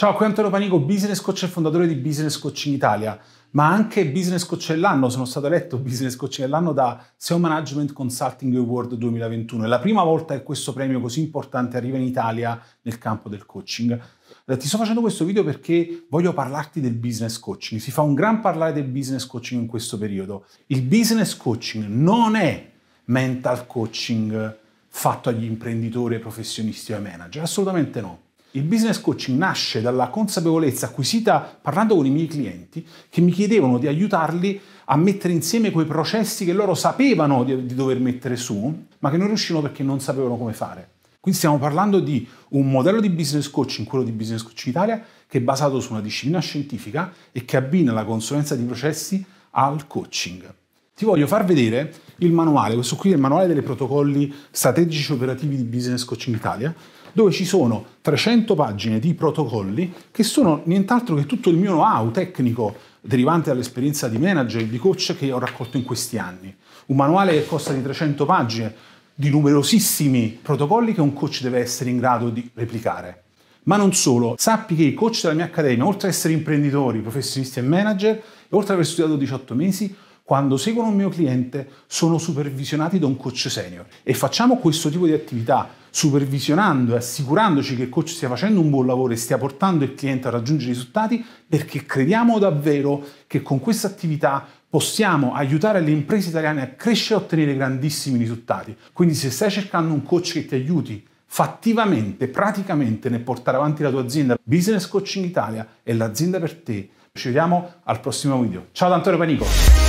Ciao, qui Antonio Panico, business coach e fondatore di Business Coaching Italia, ma anche business coach dell'anno. Sono stato eletto business coach dell'anno da SEO Management Consulting Award 2021. È la prima volta che questo premio così importante arriva in Italia nel campo del coaching. Eh, ti sto facendo questo video perché voglio parlarti del business coaching. Si fa un gran parlare del business coaching in questo periodo. Il business coaching non è mental coaching fatto agli imprenditori, professionisti o ai manager, assolutamente no il business coaching nasce dalla consapevolezza acquisita parlando con i miei clienti che mi chiedevano di aiutarli a mettere insieme quei processi che loro sapevano di, di dover mettere su, ma che non riuscivano perché non sapevano come fare. Quindi stiamo parlando di un modello di business coaching, quello di Business Coaching Italia, che è basato su una disciplina scientifica e che abbina la consulenza di processi al coaching. Ti voglio far vedere il manuale, questo qui è il manuale dei protocolli strategici operativi di Business Coaching Italia, dove ci sono 300 pagine di protocolli che sono nient'altro che tutto il mio know-how tecnico derivante dall'esperienza di manager e di coach che ho raccolto in questi anni. Un manuale che costa di 300 pagine, di numerosissimi protocolli che un coach deve essere in grado di replicare. Ma non solo, sappi che i coach della mia accademia, oltre ad essere imprenditori, professionisti e manager, e oltre ad aver studiato 18 mesi, quando seguono un mio cliente sono supervisionati da un coach senior e facciamo questo tipo di attività supervisionando e assicurandoci che il coach stia facendo un buon lavoro e stia portando il cliente a raggiungere i risultati perché crediamo davvero che con questa attività possiamo aiutare le imprese italiane a crescere e ottenere grandissimi risultati. Quindi se stai cercando un coach che ti aiuti fattivamente, praticamente nel portare avanti la tua azienda, Business Coaching Italia è l'azienda per te. Ci vediamo al prossimo video. Ciao da Antonio Panico!